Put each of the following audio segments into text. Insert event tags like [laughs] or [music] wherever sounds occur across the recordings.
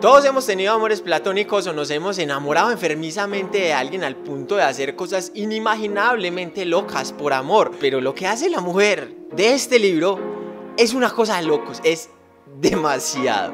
Todos hemos tenido amores platónicos o nos hemos enamorado enfermizamente de alguien al punto de hacer cosas inimaginablemente locas por amor. Pero lo que hace la mujer de este libro es una cosa de locos, es demasiado.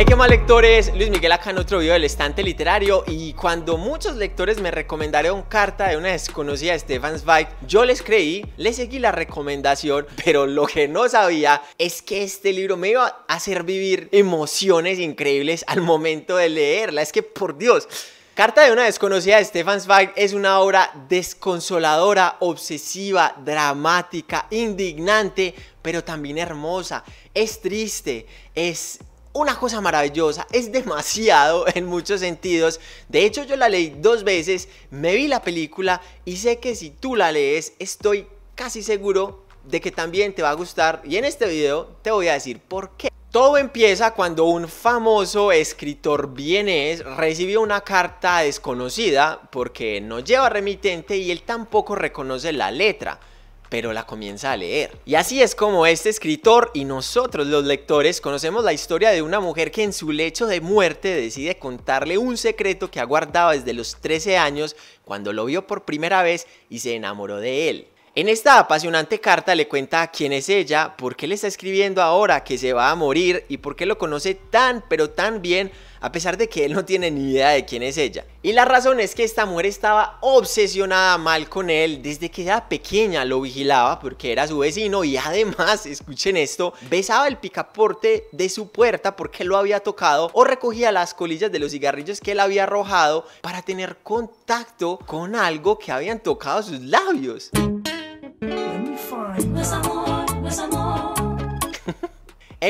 Hey, qué más lectores, Luis Miguel acá en otro video del estante literario y cuando muchos lectores me recomendaron carta de una desconocida de Stefan Zweig, yo les creí, les seguí la recomendación, pero lo que no sabía es que este libro me iba a hacer vivir emociones increíbles al momento de leerla, es que por Dios... Carta de una desconocida de Stefan Zweig es una obra desconsoladora, obsesiva, dramática, indignante, pero también hermosa. Es triste, es una cosa maravillosa, es demasiado [laughs] en muchos sentidos. De hecho, yo la leí dos veces, me vi la película y sé que si tú la lees, estoy casi seguro de que también te va a gustar. Y en este video te voy a decir por qué. Todo empieza cuando un famoso escritor vienés recibió una carta desconocida porque no lleva remitente y él tampoco reconoce la letra pero la comienza a leer. Y así es como este escritor y nosotros los lectores conocemos la historia de una mujer que en su lecho de muerte decide contarle un secreto que ha guardado desde los 13 años cuando lo vio por primera vez y se enamoró de él. En esta apasionante carta le cuenta quién es ella, por qué le está escribiendo ahora que se va a morir y por qué lo conoce tan pero tan bien a pesar de que él no tiene ni idea de quién es ella. Y la razón es que esta mujer estaba obsesionada mal con él desde que era pequeña, lo vigilaba porque era su vecino y además, escuchen esto, besaba el picaporte de su puerta porque lo había tocado o recogía las colillas de los cigarrillos que él había arrojado para tener contacto con algo que habían tocado sus labios.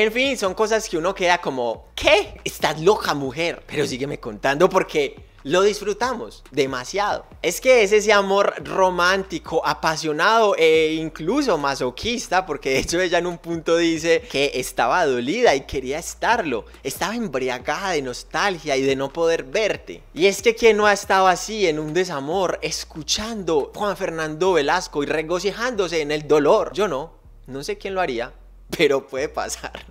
En fin, son cosas que uno queda como, ¿qué? Estás loca mujer, pero sígueme contando porque lo disfrutamos demasiado. Es que es ese amor romántico, apasionado e incluso masoquista, porque de hecho ella en un punto dice que estaba dolida y quería estarlo, estaba embriagada de nostalgia y de no poder verte. Y es que quien no ha estado así en un desamor, escuchando Juan Fernando Velasco y regocijándose en el dolor, yo no, no sé quién lo haría pero puede pasar.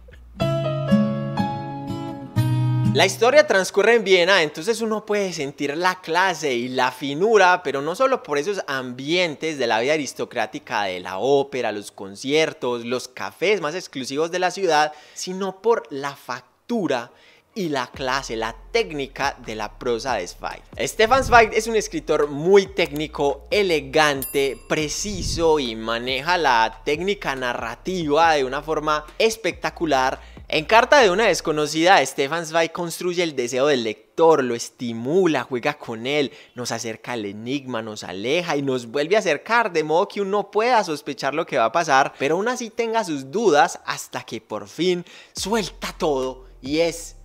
La historia transcurre en Viena, entonces uno puede sentir la clase y la finura, pero no solo por esos ambientes de la vida aristocrática de la ópera, los conciertos, los cafés más exclusivos de la ciudad, sino por la factura y la clase, la técnica de la prosa de Zweig. Stefan Zweig es un escritor muy técnico, elegante, preciso y maneja la técnica narrativa de una forma espectacular. En Carta de una desconocida, Stefan Zweig construye el deseo del lector, lo estimula, juega con él, nos acerca al enigma, nos aleja y nos vuelve a acercar, de modo que uno pueda sospechar lo que va a pasar, pero aún así tenga sus dudas hasta que por fin suelta todo y es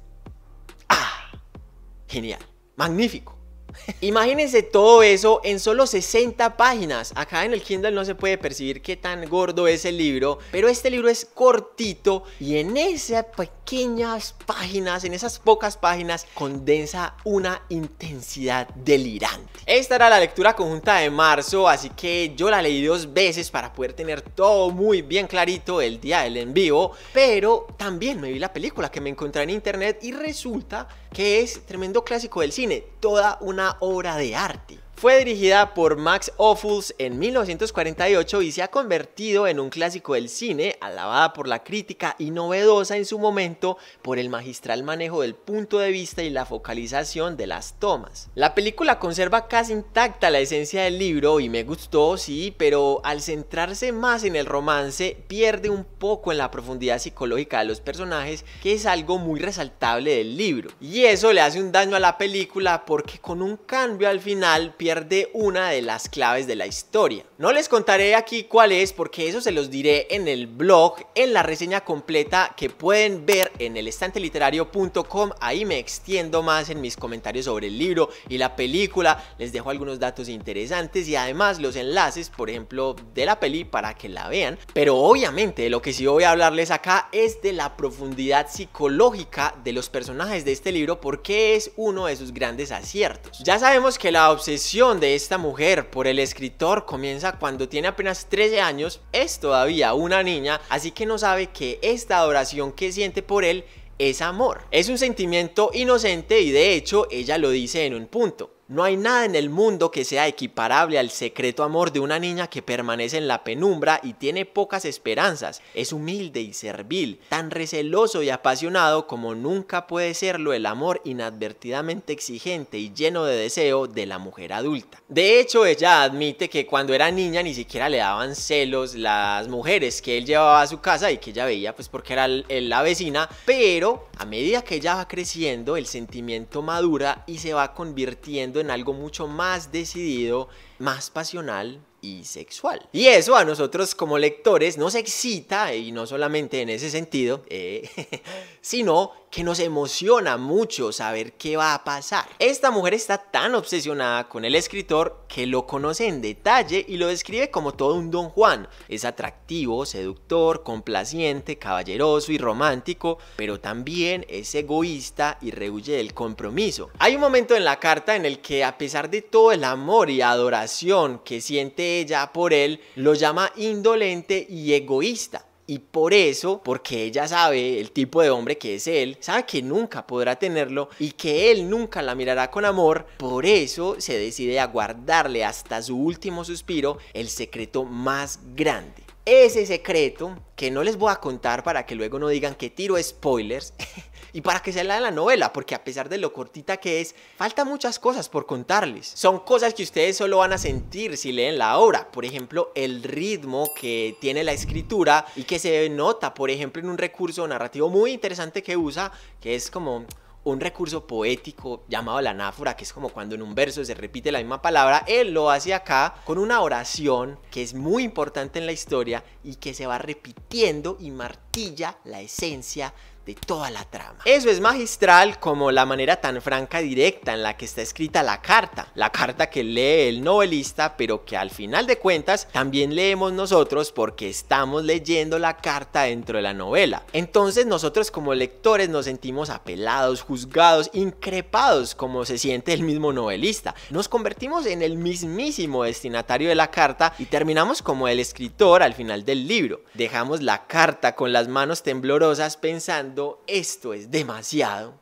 Genial, magnífico. Imagínense todo eso en solo 60 páginas. Acá en el Kindle no se puede percibir qué tan gordo es el libro, pero este libro es cortito y en esas pequeñas páginas, en esas pocas páginas, condensa una intensidad delirante. Esta era la lectura conjunta de marzo, así que yo la leí dos veces para poder tener todo muy bien clarito el día del envío, pero también me vi la película que me encontré en internet y resulta que es tremendo clásico del cine, toda una obra de arte. Fue dirigida por Max Ophuls en 1948 y se ha convertido en un clásico del cine, alabada por la crítica y novedosa en su momento por el magistral manejo del punto de vista y la focalización de las tomas. La película conserva casi intacta la esencia del libro y me gustó, sí, pero al centrarse más en el romance pierde un poco en la profundidad psicológica de los personajes, que es algo muy resaltable del libro. Y eso le hace un daño a la película porque con un cambio al final pierde de una de las claves de la historia. No les contaré aquí cuál es porque eso se los diré en el blog, en la reseña completa que pueden ver en el estanteliterario.com. Ahí me extiendo más en mis comentarios sobre el libro y la película. Les dejo algunos datos interesantes y además los enlaces, por ejemplo, de la peli para que la vean. Pero obviamente lo que sí voy a hablarles acá es de la profundidad psicológica de los personajes de este libro porque es uno de sus grandes aciertos. Ya sabemos que la obsesión de esta mujer por el escritor comienza cuando tiene apenas 13 años, es todavía una niña, así que no sabe que esta adoración que siente por él es amor. Es un sentimiento inocente y de hecho ella lo dice en un punto. No hay nada en el mundo que sea equiparable al secreto amor de una niña que permanece en la penumbra y tiene pocas esperanzas. Es humilde y servil, tan receloso y apasionado como nunca puede serlo el amor inadvertidamente exigente y lleno de deseo de la mujer adulta. De hecho, ella admite que cuando era niña ni siquiera le daban celos las mujeres que él llevaba a su casa y que ella veía pues porque era la vecina, pero a medida que ella va creciendo el sentimiento madura y se va convirtiendo en algo mucho más decidido, más pasional, y sexual. Y eso a nosotros como lectores nos excita, y no solamente en ese sentido, eh, [laughs] sino que nos emociona mucho saber qué va a pasar. Esta mujer está tan obsesionada con el escritor que lo conoce en detalle y lo describe como todo un don Juan. Es atractivo, seductor, complaciente, caballeroso y romántico, pero también es egoísta y rehuye el compromiso. Hay un momento en la carta en el que a pesar de todo el amor y adoración que siente ella, por él, lo llama indolente y egoísta. Y por eso, porque ella sabe el tipo de hombre que es él, sabe que nunca podrá tenerlo y que él nunca la mirará con amor, por eso se decide a guardarle hasta su último suspiro el secreto más grande. Ese secreto, que no les voy a contar para que luego no digan que tiro spoilers, [laughs] y para que sea la de la novela, porque a pesar de lo cortita que es, falta muchas cosas por contarles. Son cosas que ustedes solo van a sentir si leen la obra, por ejemplo, el ritmo que tiene la escritura y que se nota, por ejemplo, en un recurso narrativo muy interesante que usa, que es como un recurso poético llamado la anáfora, que es como cuando en un verso se repite la misma palabra, él lo hace acá con una oración que es muy importante en la historia y que se va repitiendo y martilla la esencia de toda la trama. Eso es magistral como la manera tan franca directa en la que está escrita la carta, la carta que lee el novelista, pero que al final de cuentas también leemos nosotros porque estamos leyendo la carta dentro de la novela. Entonces nosotros como lectores nos sentimos apelados, juzgados, increpados como se siente el mismo novelista. Nos convertimos en el mismísimo destinatario de la carta y terminamos como el escritor al final del libro. Dejamos la carta con las manos temblorosas pensando esto es demasiado,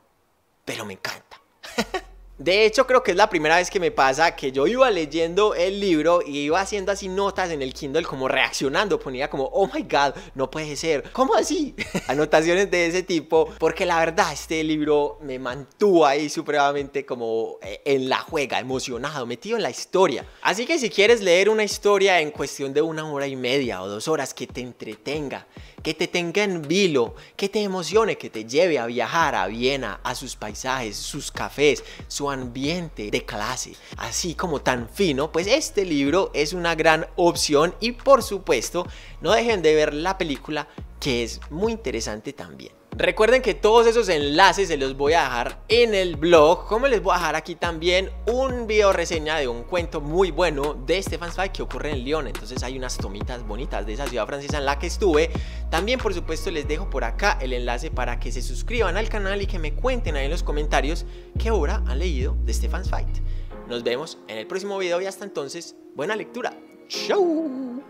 pero me encanta. [laughs] De hecho, creo que es la primera vez que me pasa que yo iba leyendo el libro y iba haciendo así notas en el Kindle como reaccionando, ponía como, oh my god, no puede ser, ¿cómo así? [laughs] Anotaciones de ese tipo, porque la verdad este libro me mantuvo ahí supremamente como eh, en la juega, emocionado, metido en la historia. Así que si quieres leer una historia en cuestión de una hora y media o dos horas que te entretenga, que te tenga en vilo, que te emocione, que te lleve a viajar a Viena, a sus paisajes, sus cafés, su ambiente de clase. Así como tan fino, pues este libro es una gran opción y por supuesto no dejen de ver la película que es muy interesante también. Recuerden que todos esos enlaces se los voy a dejar en el blog, como les voy a dejar aquí también un video reseña de un cuento muy bueno de Stefan Zweig que ocurre en Lyon. Entonces hay unas tomitas bonitas de esa ciudad francesa en la que estuve. También por supuesto les dejo por acá el enlace para que se suscriban al canal y que me cuenten ahí en los comentarios qué obra han leído de Stefan's Fight. Nos vemos en el próximo video y hasta entonces, buena lectura. ¡Chau!